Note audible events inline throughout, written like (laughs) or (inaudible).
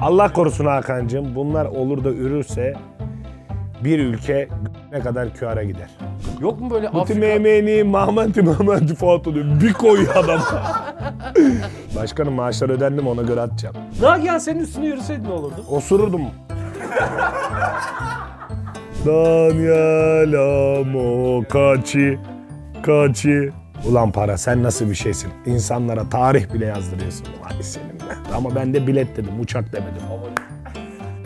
Allah korusun Hakan'cığım bunlar olur da ürürse bir ülke ne kadar küara gider. Yok mu böyle Afrika... memeni, Mahmenti Mahmenti Fuat Bir koy adam. (laughs) Başkanım maaşlar ödendi mi ona göre atacağım. Nagihan senin üstüne yürüseydin ne olurdu? Osururdum. Daniela Mokachi Kachi Ulan para sen nasıl bir şeysin? İnsanlara tarih bile yazdırıyorsun. Vay seninle. Ama ben de bilet dedim, uçak demedim.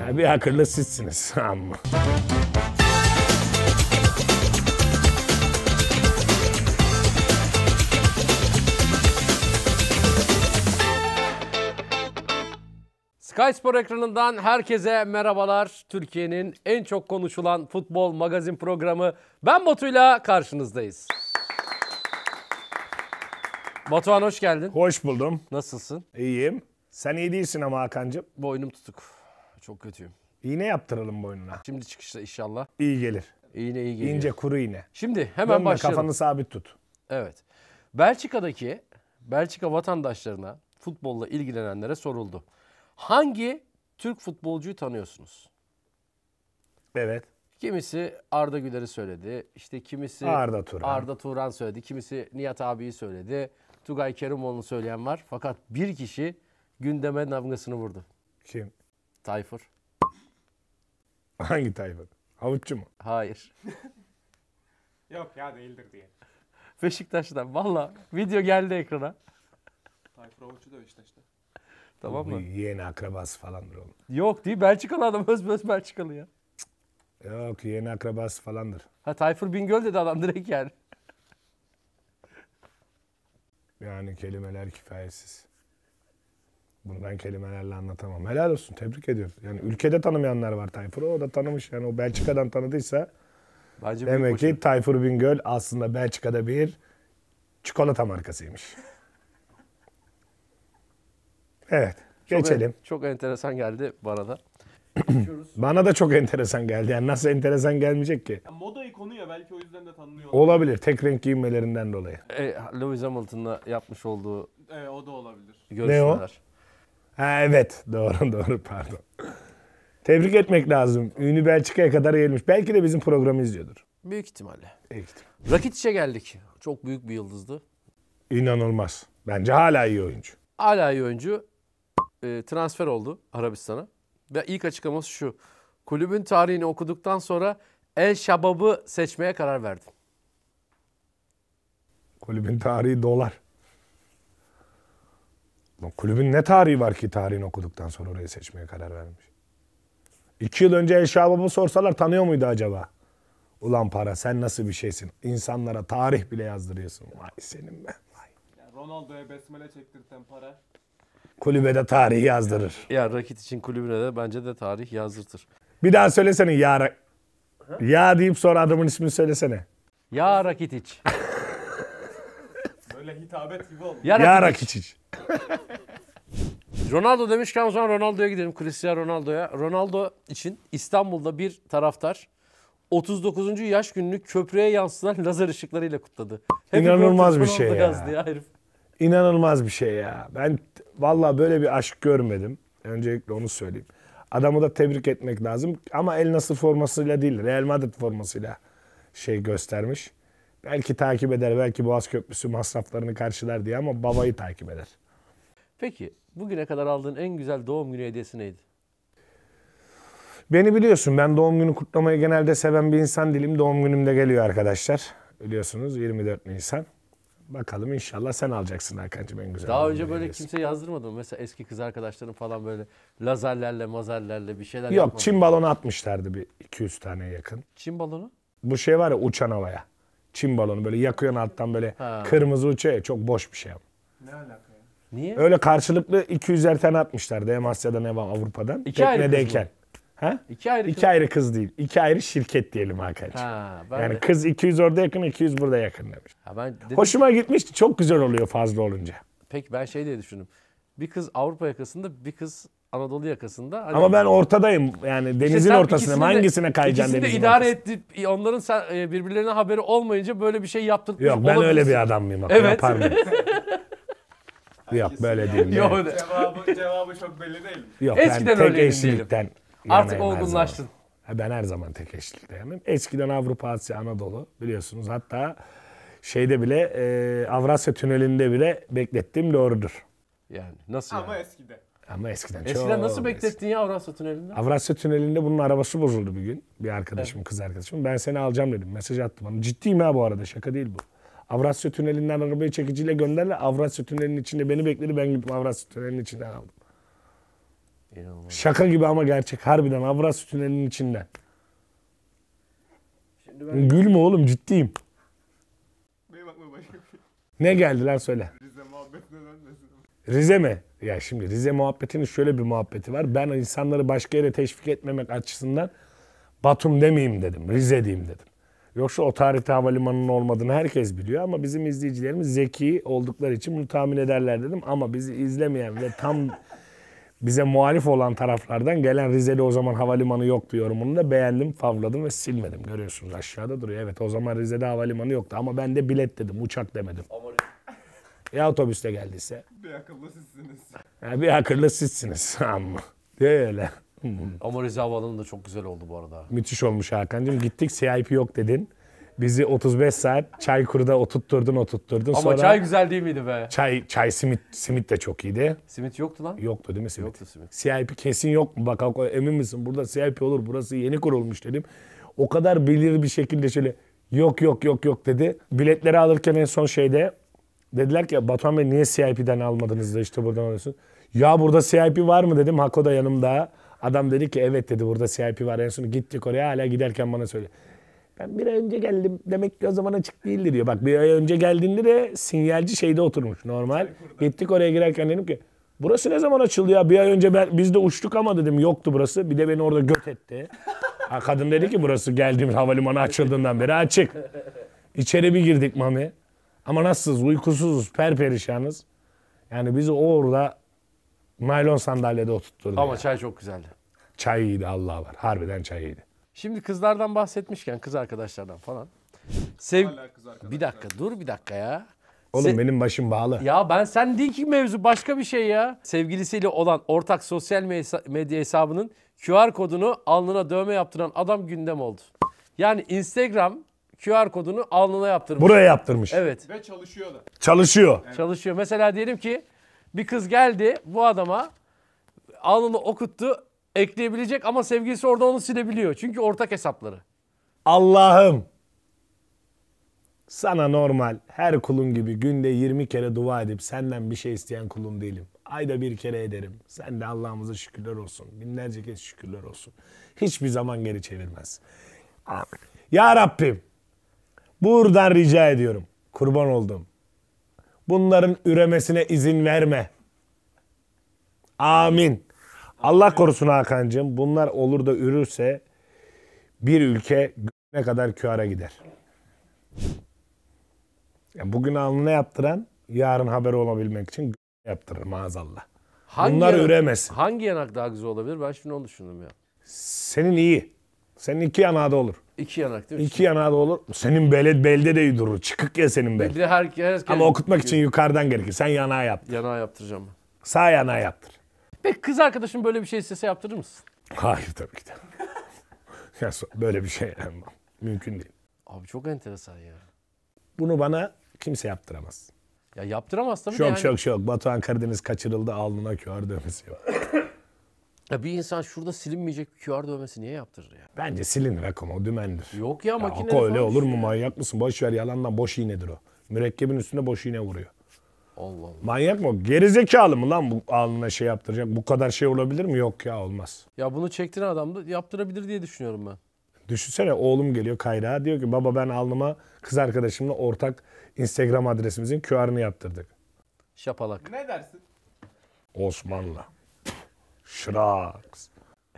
Yani bir akıllı sizsiniz (laughs) amma. Sky Spor ekranından herkese merhabalar. Türkiye'nin en çok konuşulan futbol magazin programı Ben Batu'yla karşınızdayız. Batuhan hoş geldin. Hoş buldum. Nasılsın? İyiyim. Sen iyi değilsin ama Hakan'cığım. Boynum tutuk. Çok kötüyüm. İğne yaptıralım boynuna. Şimdi çıkışta inşallah. İyi gelir. İğne iyi gelir. İnce kuru iğne. Şimdi hemen Dönme, başlayalım. Kafanı sabit tut. Evet. Belçika'daki Belçika vatandaşlarına futbolla ilgilenenlere soruldu. Hangi Türk futbolcuyu tanıyorsunuz? Evet. Kimisi Arda Güler'i söyledi. İşte kimisi Arda Turan. Arda Turan söyledi. Kimisi Nihat abiyi söyledi. Tugay Kerimoğlu'nu söyleyen var. Fakat bir kişi gündeme damgasını vurdu. Kim? Tayfur. Hangi Tayfur? Havuççu mu? Hayır. (laughs) Yok ya değildir diye. Beşiktaş'tan. Valla video geldi ekrana. Tayfur Havuççu da Beşiktaş'ta. Tamam mı? Yeni akrabası falandır oğlum. Yok değil Belçikalı adam öz öz Belçikalı ya. Yok yeni akrabası falandır. Ha Tayfur Bingöl dedi adam direkt yani. Yani kelimeler kifayetsiz. Bunu ben kelimelerle anlatamam. Helal olsun. Tebrik ediyorum. Yani ülkede tanımayanlar var Tayfur O da tanımış. Yani o Belçika'dan tanıdıysa Bence demek ki Tayfur Bingöl aslında Belçika'da bir çikolata markasıymış. (laughs) evet. Geçelim. Çok, en, çok enteresan geldi bana da. (clears throat) Bana da çok enteresan geldi. Yani nasıl enteresan gelmeyecek ki? Ya moda ikonu belki o yüzden de tanınıyor. Olabilir. Tek renk giyinmelerinden dolayı. E, Lewis Hamilton'la yapmış olduğu e, o da olabilir. görüşmeler. Ne o? Ha, evet. (laughs) Doğru doğru pardon. Tebrik etmek lazım. Ünlü Belçika'ya kadar gelmiş. Belki de bizim programı izliyordur. Büyük ihtimalle. Büyük ihtimalle. Rakitic'e geldik. Çok büyük bir yıldızdı. İnanılmaz. Bence hala iyi oyuncu. Hala iyi oyuncu. E, transfer oldu Arabistan'a. Ve ilk açıklaması şu. Kulübün tarihini okuduktan sonra El Şabab'ı seçmeye karar verdim. Kulübün tarihi dolar. Lan kulübün ne tarihi var ki tarihini okuduktan sonra orayı seçmeye karar vermiş? İki yıl önce El Şabab'ı sorsalar tanıyor muydu acaba? Ulan para sen nasıl bir şeysin? İnsanlara tarih bile yazdırıyorsun. Vay senin be. Vay. Ronaldo'ya besmele çektirten para. Kulübede tarih yazdırır. Ya rakit için kulübüne de bence de tarih yazdırtır. Bir daha söylesene ya. Ra- ya deyip sonra adamın ismini söylesene. Ya rakit iç. (laughs) Böyle hitabet gibi oldu. Ya, Ya rakit iç. (laughs) Ronaldo demişken o zaman Ronaldo'ya gidelim. Cristiano Ronaldo'ya. Ronaldo için İstanbul'da bir taraftar 39. yaş gününü köprüye yansıtan (laughs) lazer ışıklarıyla kutladı. Happy İnanılmaz bir şey ya. yazdı ya herif inanılmaz bir şey ya. Ben valla böyle bir aşk görmedim. Öncelikle onu söyleyeyim. Adamı da tebrik etmek lazım. Ama El nasıl formasıyla değil, Real Madrid formasıyla şey göstermiş. Belki takip eder, belki Boğaz Köprüsü masraflarını karşılar diye ama babayı takip eder. Peki, bugüne kadar aldığın en güzel doğum günü hediyesi neydi? Beni biliyorsun, ben doğum günü kutlamayı genelde seven bir insan değilim. Doğum günüm de geliyor arkadaşlar. Biliyorsunuz 24 Nisan. Bakalım inşallah sen alacaksın Hakan'cığım en güzel. Daha önce böyle diyorsun. kimseyi yazdırmadım. Mesela eski kız arkadaşlarım falan böyle lazerlerle mazerlerle bir şeyler Yok yapmadım. Çin balonu atmışlardı bir 200 tane yakın. Çin balonu? Bu şey var ya uçan havaya. Çin balonu böyle yakıyor alttan böyle ha. kırmızı uçuyor ya, çok boş bir şey. Ne alaka ya? Niye? Öyle karşılıklı 200'er tane atmışlardı hem Asya'dan hem Avrupa'dan. İki teknedeyken. Ha? İki ayrı İki kız. ayrı kız değil. İki ayrı şirket diyelim Hakan'cığım. yani de- kız 200 orada yakın, 200 burada yakın demiş. Ha ben dedim, Hoşuma gitmişti. Çok güzel oluyor fazla olunca. peki ben şey diye düşündüm. Bir kız Avrupa yakasında, bir kız Anadolu yakasında. Hani- Ama ben ortadayım. Yani denizin İşte sen de- Hangisine kayacaksın ikisini denizin de idare ortasına? E, onların sen- e, birbirlerine haberi olmayınca böyle bir şey yaptırtmış Yok ben öyle bir adam mıyım? Bak, Evet. (laughs) Yok böyle değil. Yok. Cevabı, cevabı çok belli değil. Yok, ben tek öyleydim diyelim. Artık olgunlaştın. Ha, ben her zaman tek eşlik dayanırım. Eskiden Avrupa, Asya, Anadolu biliyorsunuz. Hatta şeyde bile e, Avrasya Tüneli'nde bile beklettiğim doğrudur. Yani nasıl Ama yani? eskiden. Ama eskiden, eskiden nasıl beklettin eski. ya Avrasya Tüneli'nde? Avrasya Tüneli'nde bunun arabası bozuldu bir gün. Bir arkadaşım, evet. kız arkadaşım. Ben seni alacağım dedim. Mesaj attı bana. Ciddiyim ha bu arada şaka değil bu. Avrasya Tüneli'nden arabayı çekiciyle gönderle. Avrasya Tüneli'nin içinde beni bekledi. Ben gittim Avrasya Tüneli'nin içinden aldım. İnanılmaz. Şaka gibi ama gerçek. Harbiden Avras Tüneli'nin içinden. Ben... Gülme oğlum ciddiyim. Ne geldi lan söyle. Rize muhabbetine dönmesin. Rize mi? Ya şimdi Rize muhabbetinin şöyle bir muhabbeti var. Ben insanları başka yere teşvik etmemek açısından Batum demeyeyim dedim. Rize diyeyim dedim. Yoksa o tarihte havalimanının olmadığını herkes biliyor ama bizim izleyicilerimiz zeki oldukları için bunu tahmin ederler dedim. Ama bizi izlemeyen ve tam bize muhalif olan taraflardan gelen Rize'de o zaman havalimanı yok diyorum yorumunu da beğendim, favladım ve silmedim. Görüyorsunuz aşağıda duruyor. Evet o zaman Rize'de havalimanı yoktu ama ben de bilet dedim, uçak demedim. Ama... (laughs) Ya otobüste geldiyse? Bir akıllı sizsiniz. Ya bir akıllı sizsiniz (laughs) ama. Öyle. Ama Rize Havalimanı da çok güzel oldu bu arada. Müthiş olmuş Hakan'cığım. Gittik CIP yok dedin. Bizi 35 saat çay Çaykur'da oturtturdun oturtturdun. Ama Sonra çay güzel değil miydi be? çay, çay simit, simit de çok iyiydi. Simit yoktu lan. Yoktu değil mi simit? Yoktu simit. CIP kesin yok mu? Bak emin misin burada CIP olur burası yeni kurulmuş dedim. O kadar bilir bir şekilde şöyle yok yok yok yok dedi. Biletleri alırken en son şeyde dediler ki Batuhan Bey niye CIP'den almadınız da işte buradan alıyorsun. Ya burada CIP var mı dedim. Hako da yanımda. Adam dedi ki evet dedi burada CIP var. En son gittik oraya hala giderken bana söyledi. Ben bir ay önce geldim. Demek ki o zaman açık değildir diyor. Bak bir ay önce geldiğinde de sinyalci şeyde oturmuş normal. Şey Gittik oraya girerken dedim ki burası ne zaman açıldı ya? Bir ay önce ben, biz de uçtuk ama dedim yoktu burası. Bir de beni orada göt etti. Ha, kadın dedi ki burası geldiğimiz havalimanı açıldığından beri açık. İçeri bir girdik mami. Ama nasılsınız? Uykusuzuz, perperişanız. Yani bizi orada naylon sandalyede oturtturdu. Ama ya. çay çok güzeldi. Çay iyiydi Allah var. Harbiden çay iyiydi. Şimdi kızlardan bahsetmişken kız arkadaşlardan falan. Sev bir dakika dur bir dakika ya. Oğlum Se benim başım bağlı. Ya ben sen değil ki mevzu başka bir şey ya. Sevgilisiyle olan ortak sosyal medya hesabının QR kodunu alnına dövme yaptıran adam gündem oldu. Yani Instagram QR kodunu alnına yaptırmış. Buraya yaptırmış. Evet. Ve çalışıyor da. Çalışıyor. Evet. Çalışıyor. Mesela diyelim ki bir kız geldi bu adama alnını okuttu ekleyebilecek ama sevgilisi orada onu silebiliyor. Çünkü ortak hesapları. Allah'ım sana normal her kulun gibi günde 20 kere dua edip senden bir şey isteyen kulum değilim. Ayda bir kere ederim. Sen de Allah'ımıza şükürler olsun. Binlerce kez şükürler olsun. Hiçbir zaman geri çevirmez. Ya Rabbim buradan rica ediyorum. Kurban oldum. Bunların üremesine izin verme. Amin. Allah korusun Hakan'cığım bunlar olur da ürürse bir ülke ne kadar küara gider. Ya bugün alnına yaptıran yarın haber olabilmek için yaptırır maazallah. Hangi Bunlar yanak, üremesin. Hangi yanak daha güzel olabilir? Ben şimdi onu düşündüm ya. Senin iyi. Senin iki yanağı da olur. İki yanak değil mi? İki yanağı da olur. Senin belde, belde de iyi durur. Çıkık ya senin bel. Herkes, herkes Ama okutmak için yukarıdan gerekir. Sen yanağı yaptır. Yanağı yaptıracağım. Sağ yanağı yaptır. Peki kız arkadaşın böyle bir şey istese yaptırır mısın? Hayır tabii ki de. (laughs) böyle bir şey yani. mümkün değil. Abi çok enteresan ya. Bunu bana kimse yaptıramaz. Ya yaptıramaz tabii şok, de yani. Şok şok Batuhan Karadeniz kaçırıldı alnına QR dövmesi var. ya bir insan şurada silinmeyecek bir QR dövmesi niye yaptırır ya? Bence silinir Akoma o dümendir. Yok ya, ya makine. Ako öyle olur mu şey ya. manyak mısın? Boş ver yalandan boş iğnedir o. Mürekkebin üstüne boş iğne vuruyor. Allah Allah. Manyak mı Gerizekalı mı lan bu alnına şey yaptıracak? Bu kadar şey olabilir mi? Yok ya olmaz. Ya bunu çektiren adam da yaptırabilir diye düşünüyorum ben. Düşünsene oğlum geliyor Kayra diyor ki baba ben alnıma kız arkadaşımla ortak Instagram adresimizin QR'ını yaptırdık. Şapalak. Ne dersin? Osmanlı. Şıraks.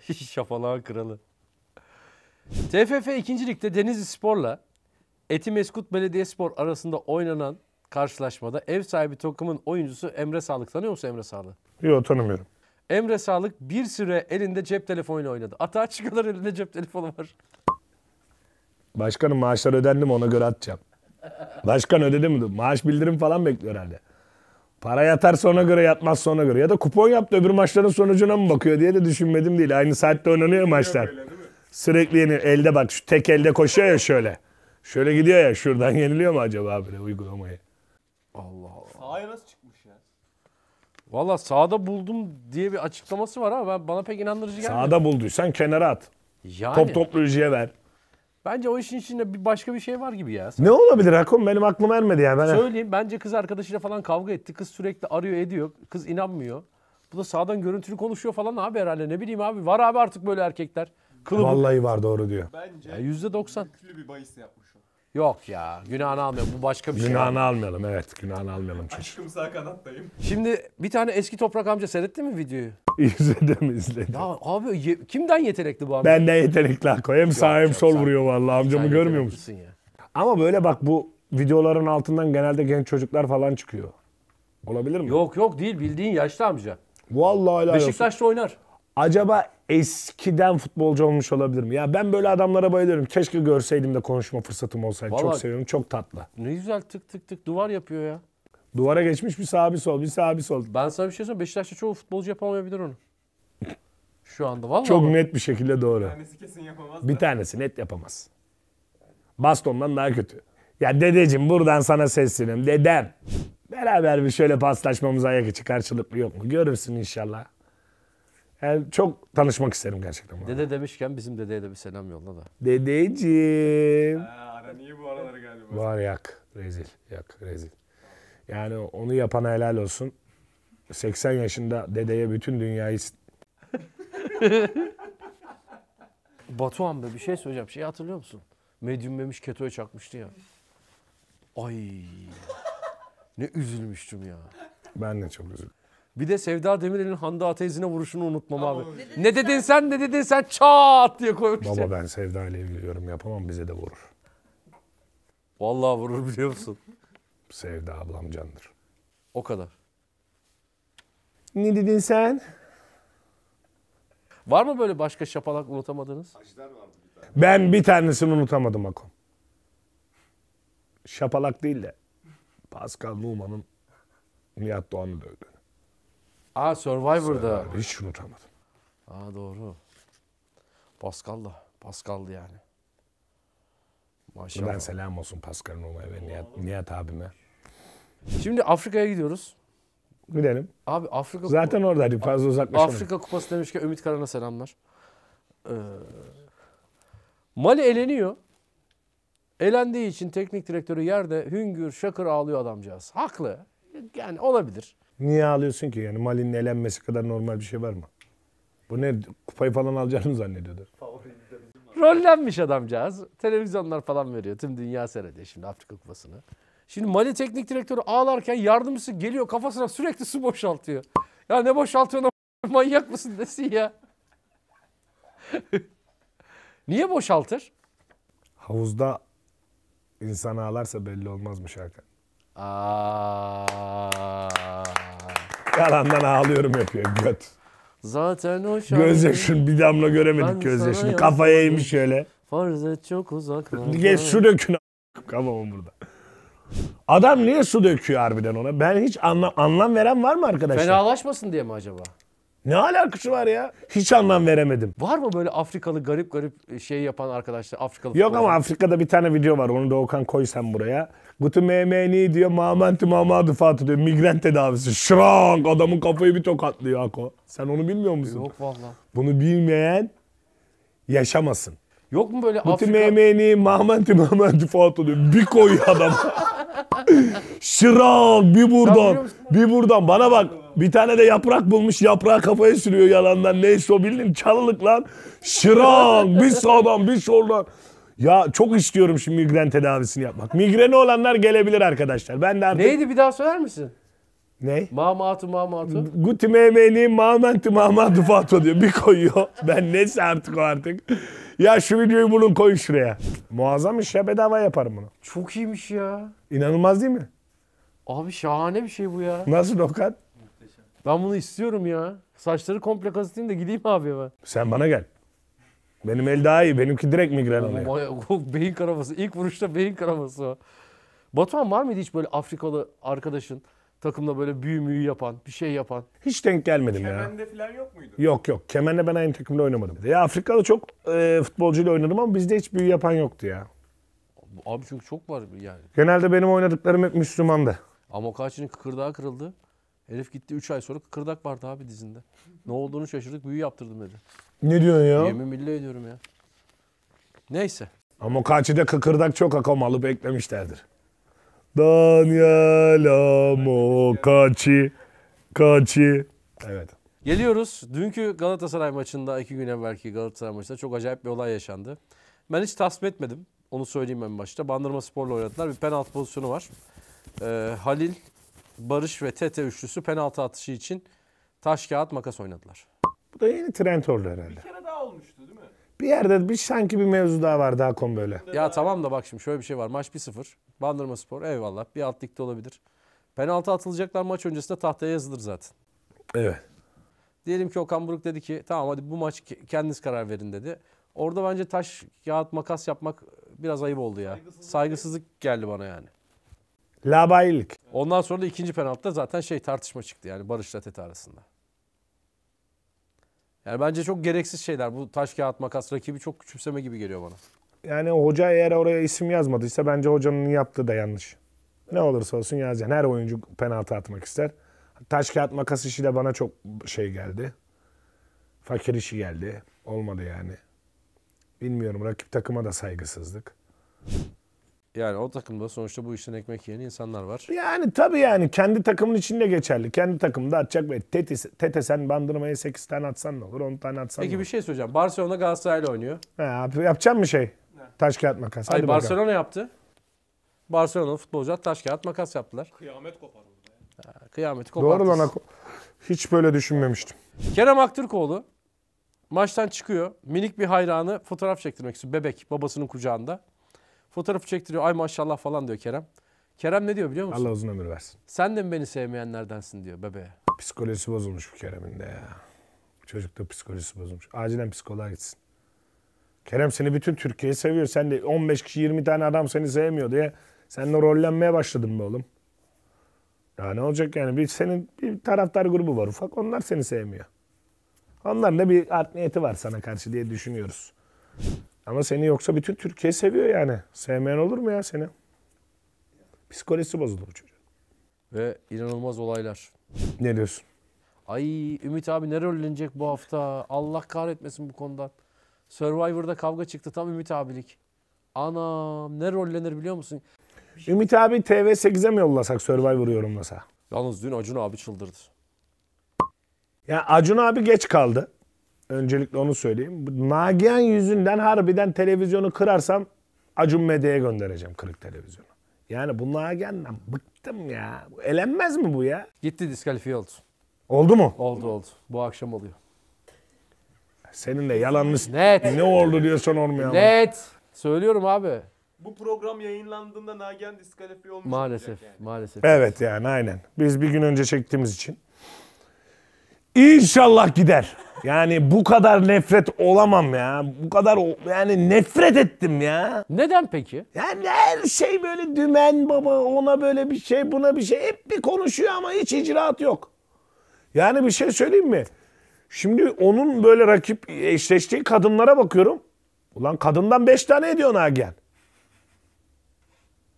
(laughs) Şapalağın kralı. TFF 2. Lig'de Denizli Spor'la Etimeskut Belediyespor arasında oynanan karşılaşmada ev sahibi takımın oyuncusu Emre Sağlık. Tanıyor musun Emre Sağlık? Yok tanımıyorum. Emre Sağlık bir süre elinde cep telefonuyla oynadı. Atağa çıkıyorlar elinde cep telefonu var. Başkanım maaşlar ödendi mi ona göre atacağım. Başkan ödedi mi? Maaş bildirim falan bekliyor herhalde. Para yatar sonra göre yatmaz sonra göre. Ya da kupon yaptı öbür maçların sonucuna mı bakıyor diye de düşünmedim değil. Aynı saatte oynanıyor maçlar. Sürekli yeni elde bak şu tek elde koşuyor ya şöyle. Şöyle gidiyor ya şuradan yeniliyor mu acaba böyle uygulamayı? Allah Allah. Sahaya nasıl çıkmış ya? Valla sağda buldum diye bir açıklaması var ama ben, bana pek inandırıcı gelmedi. Sağda bulduysan kenara at. Yani. Top toplayıcıya ver. Bence o işin içinde bir başka bir şey var gibi ya. Ne olabilir Hakom? Benim aklım ermedi ya. Ben... Söyleyeyim bence kız arkadaşıyla falan kavga etti. Kız sürekli arıyor ediyor. Kız inanmıyor. Bu da sağdan görüntülü konuşuyor falan abi herhalde. Ne bileyim abi. Var abi artık böyle erkekler. Kılıbık. Vallahi var doğru diyor. Bence Ya %90. bir bahis yapmış. Yok ya günahını almayalım bu başka bir şey. Günahını almayalım evet günahını almayalım çocuk. Aşkım sağ kanattayım. Şimdi bir tane eski toprak amca seyretti mi videoyu? (laughs) izledim izledim. Ya abi ye- kimden yetenekli bu amca? Benden yetenekli Akko. Hem sağ hem sol sen- vuruyor vallahi amcamı Sen görmüyor musun? Ya. Ama böyle bak bu videoların altından genelde genç çocuklar falan çıkıyor. Olabilir mi? Yok yok değil bildiğin yaşlı amca. Vallahi helal olsun. Beşiktaş'ta oynar acaba eskiden futbolcu olmuş olabilir mi? Ya ben böyle adamlara bayılıyorum. Keşke görseydim de konuşma fırsatım olsaydı. Vallahi- Çok seviyorum. Çok tatlı. Ne güzel tık tık tık duvar yapıyor ya. Duvara geçmiş bir sağ bir sol, bir sağ bir sol. Ben sana bir şey söyleyeyim. Beşiktaş'ta çoğu futbolcu yapamayabilir onu. Şu anda vallahi. Çok ama. net bir şekilde doğru. Bir Kendisi kesin yapamaz Bir tanesi net yapamaz. Bastondan daha kötü. Ya dedeciğim buradan sana seslenim. Dedem. Beraber bir şöyle paslaşmamız ayak içi karşılıklı yok mu? Görürsün inşallah. Yani çok tanışmak isterim gerçekten. bu Dede demişken bizim dedeye de bir selam yolla da. Dedeciğim. Aran iyi bu araları galiba. Var yak. Rezil. Yak. Rezil. Yani onu yapan helal olsun. 80 yaşında dedeye bütün dünyayı... s- (laughs) Batuhan be bir şey söyleyeceğim. Şeyi hatırlıyor musun? Medyum memiş ketoya çakmıştı ya. Ay. Ne üzülmüştüm ya. Ben de çok üzüldüm. Bir de Sevda Demirel'in Handa Ateyzi'ne vuruşunu unutmam abi. Ne, ne dedin sen ne dedin sen çat diye koymuş. Baba ben Sevda ile ilgili yorum yapamam bize de vurur. Vallahi vurur biliyor musun? Sevda ablam candır. O kadar. Ne dedin sen? Var mı böyle başka şapalak unutamadınız? Ben bir tanesini unutamadım Akon. Şapalak değil de Pascal Numan'ın Nihat Doğan'ı dövdüğünü. Aa Survivor'da. Hiç unutamadım. Aa doğru. Pascal'la. Pascal'dı yani. Maşallah. ben selam olsun Pascal'ın olaya ve Nihat, Nihat abime. Şimdi Afrika'ya gidiyoruz. Gidelim. Abi Afrika Zaten orada hadi fazla uzaklaşalım. Afrika Kupası demişken Ümit Karan'a selamlar. Ee, Mali eleniyor. Elendiği için teknik direktörü yerde hüngür şakır ağlıyor adamcağız. Haklı. Yani olabilir. Niye ağlıyorsun ki? Yani Mali'nin elenmesi kadar normal bir şey var mı? Bu ne? Kupayı falan alacağını zannediyordu. Rollenmiş adamcağız. Televizyonlar falan veriyor. Tüm dünya seyrediyor şimdi Afrika Kupası'nı. Şimdi Mali teknik direktörü ağlarken yardımcısı geliyor kafasına sürekli su boşaltıyor. Ya ne boşaltıyorsun (laughs) manyak mısın desin ya. (laughs) Niye boşaltır? Havuzda insan ağlarsa belli olmazmış Hakan. Aa. Yalandan ağlıyorum yapıyor göt. Zaten o şarkı... Gözyaşını bir damla göremedik gözyaşını. Kafaya eğmiş şöyle. Farz et çok uzak. Geç su dökün kafamı burada. Adam niye su döküyor harbiden ona? Ben hiç anla, anlam veren var mı arkadaşlar? Fenalaşmasın diye mi acaba? Ne alakası var ya? Hiç anlam veremedim. Var mı böyle Afrikalı garip garip e, şey yapan arkadaşlar? Afrikalı Yok ama Afrika'da bir tane video var. Onu da Okan koy sen buraya. Gutu memeni diyor, mamanti mamadu fatı diyor. Migren tedavisi. Şrank adamın kafayı bir tokatlıyor Ako. Sen onu bilmiyor musun? Yok valla. Bunu bilmeyen yaşamasın. Yok mu böyle Gutu Afrika... memeni mamanti mamadu fatı diyor. Bir koy adam. (laughs) Şırak bir buradan bir buradan bana bak bir tane de yaprak bulmuş yaprağı kafaya sürüyor yalandan. Neyse o bildin çalılık lan. Şıran (laughs) bir sağdan bir soldan. Ya çok istiyorum şimdi migren tedavisini yapmak. Migreni olanlar gelebilir arkadaşlar. Ben de artık... Neydi bir daha söyler misin? Ne? Mamatı mamatı. Guti memeni mamentü mamatı fatva diyor. Bir koyuyor. Ben neyse artık o artık. Ya şu videoyu bulun koyun şuraya. Muazzam iş şey, ya bedava yaparım bunu. Çok iyiymiş ya. İnanılmaz değil mi? Abi şahane bir şey bu ya. Nasıl Dokat? Ben bunu istiyorum ya. Saçları komple kazıtayım da gideyim abi eve. Sen bana gel. Benim el daha iyi. Benimki direkt migren oluyor. Baya- beyin karaması. İlk vuruşta beyin karaması o. Batuhan var mıydı hiç böyle Afrikalı arkadaşın takımda böyle büyü müyü yapan, bir şey yapan? Hiç denk gelmedim ya. Kemende falan yok muydu? Yok yok. Kemen'le ben aynı takımda oynamadım. Ya Afrika'da çok e, futbolcuyla oynadım ama bizde hiç büyü yapan yoktu ya. Abi çünkü çok var yani. Genelde benim oynadıklarım hep Müslümandı. kaçı'nın kıkırdağı kırıldı. Herif gitti 3 ay sonra kıkırdak vardı abi dizinde. Ne olduğunu şaşırdık büyü yaptırdım dedi. Ne diyorsun ya? Yemin billahi ediyorum ya. Neyse. Ama Kaçı'da kıkırdak çok akamalı beklemişlerdir. Daniel Amo kaçi kaçi Evet. Geliyoruz. Dünkü Galatasaray maçında, iki gün evvelki Galatasaray maçında çok acayip bir olay yaşandı. Ben hiç tasvip etmedim. Onu söyleyeyim en başta. Bandırma Spor'la oynadılar. Bir penaltı pozisyonu var. Ee, Halil Barış ve Tete üçlüsü penaltı atışı için taş kağıt makas oynadılar. Bu da yeni trend oldu herhalde. Bir kere daha olmuştu değil mi? Bir yerde bir sanki bir mevzu daha var daha kom böyle. Ya tamam da bak şimdi şöyle bir şey var. Maç 1-0. Bandırma Spor eyvallah bir alt ligde olabilir. Penaltı atılacaklar maç öncesinde tahtaya yazılır zaten. Evet. Diyelim ki Okan Buruk dedi ki tamam hadi bu maç kendiniz karar verin dedi. Orada bence taş, kağıt, makas yapmak biraz ayıp oldu ya. Saygısızlık, Saygısızlık geldi bana yani. Labayilik. Ondan sonra da ikinci penaltıda zaten şey tartışma çıktı yani Barış'la Tete arasında. Yani bence çok gereksiz şeyler. Bu taş kağıt makas rakibi çok küçümseme gibi geliyor bana. Yani hoca eğer oraya isim yazmadıysa bence hocanın yaptığı da yanlış. Ne olursa olsun yazacaksın. Her oyuncu penaltı atmak ister. Taş kağıt makas işi de bana çok şey geldi. Fakir işi geldi. Olmadı yani. Bilmiyorum rakip takıma da saygısızlık. Yani o takımda sonuçta bu işten ekmek yiyen insanlar var. Yani tabii yani kendi takımın içinde geçerli. Kendi takımda atacak ve Tete, tete sen bandırmaya 8 tane atsan ne olur 10 tane atsan Peki ne olur. bir şey söyleyeceğim. Barcelona Galatasaray'la oynuyor. He, yap- mı şey? Taş kağıt makas. Hadi Hayır bakalım. Barcelona yaptı. Barcelona futbolcu taş kağıt makas yaptılar. Kıyamet kopar orada. Ha, Kıyameti koparttı. Doğru lan. Hiç böyle düşünmemiştim. Kerem Aktürkoğlu maçtan çıkıyor. Minik bir hayranı fotoğraf çektirmek istiyor. Bebek babasının kucağında. Fotoğrafı çektiriyor. Ay maşallah falan diyor Kerem. Kerem ne diyor biliyor musun? Allah uzun ömür versin. Sen de mi beni sevmeyenlerdensin diyor bebeğe. Psikolojisi bozulmuş bu Kerem'in de ya. Çocukta psikolojisi bozulmuş. Acilen psikoloğa gitsin. Kerem seni bütün Türkiye seviyor. Sen de 15 kişi 20 tane adam seni sevmiyor diye sen de rollenmeye başladın be oğlum. Ya ne olacak yani bir senin bir taraftar grubu var ufak onlar seni sevmiyor. Onların da bir art niyeti var sana karşı diye düşünüyoruz. Ama seni yoksa bütün Türkiye seviyor yani. Sevmeyen olur mu ya seni? Psikolojisi bozuldu bu çocuğun. Ve inanılmaz olaylar. Ne diyorsun? Ay Ümit abi nere rollenecek bu hafta? Allah kahretmesin bu konudan. Survivor'da kavga çıktı tam Ümit abilik. Anam ne rollenir biliyor musun? Ümit abi TV8'e mi yollasak Survivor yorumlasa? Yalnız dün Acun abi çıldırdı. Ya Acun abi geç kaldı. Öncelikle onu söyleyeyim. Nagihan yüzünden harbiden televizyonu kırarsam Acun Medya'ya göndereceğim kırık televizyonu. Yani bu Nagihan'dan bıktım ya. Elenmez mi bu ya? Gitti diskalifiye oldu. Oldu mu? Oldu oldu. Bu akşam oluyor. Senin de yalanını Net. ne oldu diye son olmayalım. Net. Söylüyorum abi. Bu program yayınlandığında Nagihan diskalifiye olmuş Maalesef, yani. maalesef. Evet yani aynen. Biz bir gün önce çektiğimiz için. İnşallah gider. Yani bu kadar nefret olamam ya. Bu kadar yani nefret ettim ya. Neden peki? Yani her şey böyle dümen baba ona böyle bir şey buna bir şey hep bir konuşuyor ama hiç icraat yok. Yani bir şey söyleyeyim mi? Şimdi onun böyle rakip eşleştiği kadınlara bakıyorum. Ulan kadından beş tane ediyor Nagihan.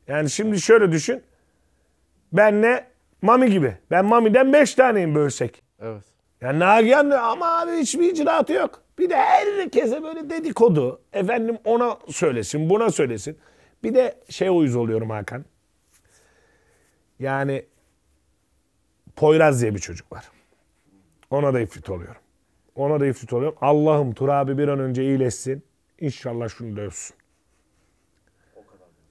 Yani şimdi şöyle düşün. Benle Mami gibi. Ben Mami'den beş taneyim bölsek. Evet. Ya Nagihan ama abi hiçbir icraatı yok. Bir de herkese böyle dedikodu. Efendim ona söylesin, buna söylesin. Bir de şey uyuz oluyorum Hakan. Yani Poyraz diye bir çocuk var. Ona da ifrit oluyorum. Ona da ifrit oluyorum. Allah'ım Tur abi bir an önce iyileşsin. İnşallah şunu dövsün.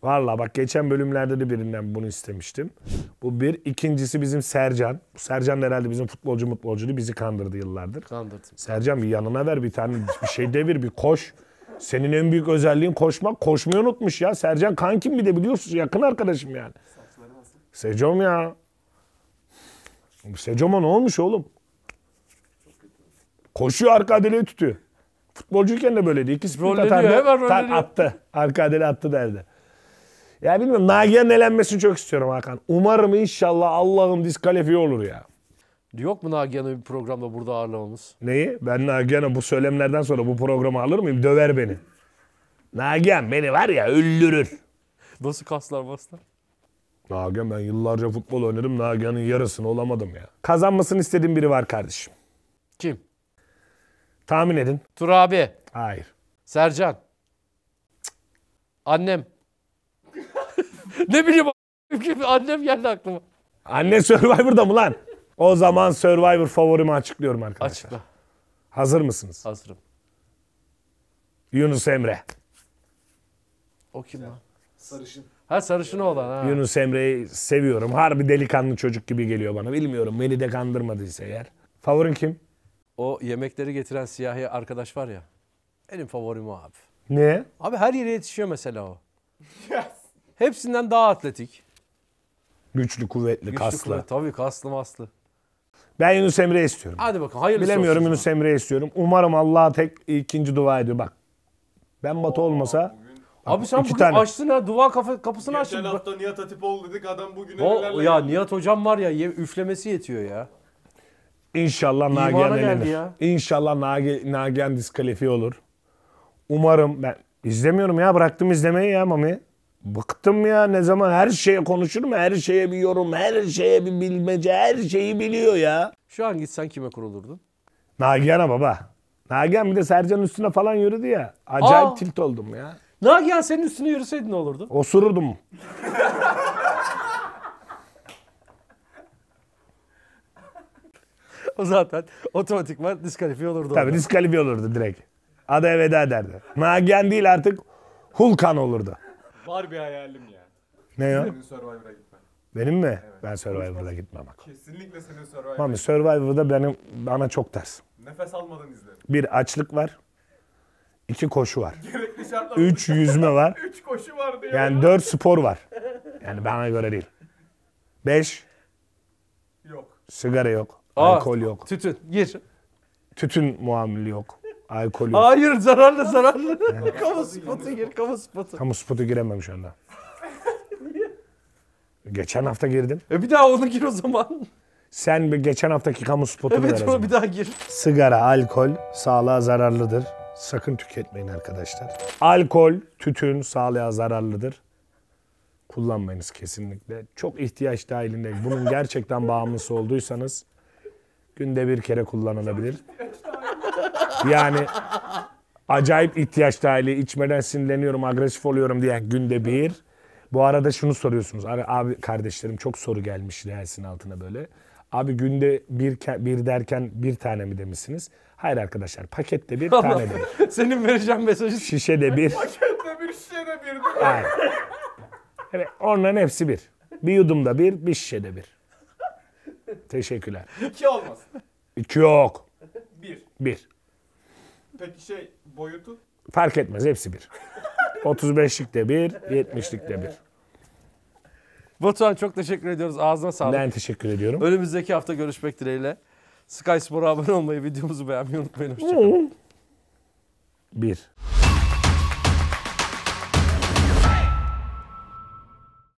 Valla bak geçen bölümlerde de birinden bunu istemiştim. Bu bir. ikincisi bizim Sercan. Sercan da herhalde bizim futbolcu mutbolcuydu. Bizi kandırdı yıllardır. Kandırdı. Sercan bir yanına ver bir tane bir şey devir bir koş. Senin en büyük özelliğin koşmak. Koşmayı unutmuş ya. Sercan kankim bir de biliyorsun yakın arkadaşım yani. Secom ya. Secom'a ne olmuş oğlum? Koşuyor arka adeliği tutuyor. Futbolcuyken de böyleydi. İki sprint atardı. Hemen tar- attı. Arka adeli attı derdi. Ya bilmiyorum Nagihan'ın elenmesini çok istiyorum Hakan. Umarım inşallah Allah'ım diskalifiye olur ya. Yok mu Nagihan'ı bir programda burada ağırlamamız? Neyi? Ben Nagihan'ı bu söylemlerden sonra bu programı alır mıyım? Döver beni. Nagihan beni var ya öldürür. Nasıl kaslar baslar? Nagihan ben yıllarca futbol oynadım. Nagihan'ın yarısını olamadım ya. Kazanmasını istediğim biri var kardeşim. Kim? Tahmin edin. Turabi. Hayır. Sercan. Cık. Annem ne bileyim (laughs) annem geldi aklıma. Anne Survivor'da mı lan? O zaman Survivor favorimi açıklıyorum arkadaşlar. Açıkla. Hazır mısınız? Hazırım. Yunus Emre. O kim lan? Sarışın. Ha sarışın olan ha. Yunus Emre'yi seviyorum. Harbi delikanlı çocuk gibi geliyor bana. Bilmiyorum beni de kandırmadıysa eğer. Favorin kim? O yemekleri getiren siyahi arkadaş var ya. Benim favorim o abi. Ne? Abi her yere yetişiyor mesela o. Hepsinden daha atletik. Güçlü, kuvvetli, Güçlü, kaslı. Kuvvet, tabii kaslı maslı. Ben Yunus Emre istiyorum. Hadi bakalım hayırlısı Bilemiyorum Yunus Emre istiyorum. Umarım Allah'a tek ikinci dua ediyor. Bak ben Batı olmasa... Bak, Abi sen bugün tane. açtın ha dua kafa, kapısını Geçen açtın. Geçen hafta Nihat Hatipoğlu dedik adam bugüne o, Ya geldi. Nihat hocam var ya üflemesi yetiyor ya. İnşallah Nagihan elenir. Ya. İnşallah Nagi, Nagihan diskalifiye olur. Umarım ben izlemiyorum ya bıraktım izlemeyi ya Mami. Bıktım ya ne zaman her şeye konuşurum, Her şeye bir yorum, her şeye bir bilmece, her şeyi biliyor ya. Şu an gitsen kime kurulurdun? Nagihan'a baba. Nagihan bir de Sercan üstüne falan yürüdü ya. Acayip Aa. tilt oldum ya. Nagihan senin üstüne yürüseydi ne olurdu? Osururdum. (laughs) o zaten otomatikman diskalifiye olurdu. Tabii orada. diskalifiye olurdu direkt. Adaya veda ederdi. Nagihan değil artık Hulkan olurdu. Var bir hayalim ya. Ne ya? Senin Survivor'a gitmen. Benim mi? Evet. Ben Survivor'da gitmem bak. Kesinlikle senin Survivor'a. Mami Survivor'da benim bana çok ters. Nefes almadan izlerim. Bir açlık var. İki koşu var. (laughs) Gerekli şartlar. Üç yüzme var. (laughs) Üç koşu var diyor. Yani dört spor var. Yani bana göre değil. Beş. Yok. Sigara yok. Aa, alkol yok. Tütün. Gir. Tütün muamili yok. Alkol yok. Hayır zararlı zararlı. (laughs) kamu spotu gir kamu spotu. Kamu spotu giremem şu anda. Geçen hafta girdim. E bir daha onu gir o zaman. Sen bir geçen haftaki kamu spotu ver Evet o zaman. bir daha gir. Sigara, alkol sağlığa zararlıdır. Sakın tüketmeyin arkadaşlar. Alkol, tütün sağlığa zararlıdır. Kullanmayınız kesinlikle. Çok ihtiyaç dahilinde bunun gerçekten bağımlısı olduysanız günde bir kere kullanılabilir. Yani acayip ihtiyaç dahili içmeden sinirleniyorum, agresif oluyorum diye günde bir. Bu arada şunu soruyorsunuz. Abi kardeşlerim çok soru gelmiş reelsin altına böyle. Abi günde bir, bir derken bir tane mi demişsiniz? Hayır arkadaşlar pakette bir tane bir. (laughs) Senin vereceğim mesajı. Şişede bir. pakette bir şişede bir. Hayır. Evet onların hepsi bir. Bir yudumda bir, bir şişede bir. Teşekkürler. İki olmaz. İki yok. Bir. Bir. Peki şey boyutu? Fark etmez hepsi bir. 35'lik (laughs) de bir, 70'lik de bir. Batuhan çok teşekkür ediyoruz. Ağzına sağlık. Ben teşekkür ediyorum. Önümüzdeki hafta görüşmek dileğiyle. Sky Spor'a abone olmayı, videomuzu beğenmeyi unutmayın. Hoşçakalın. Bir.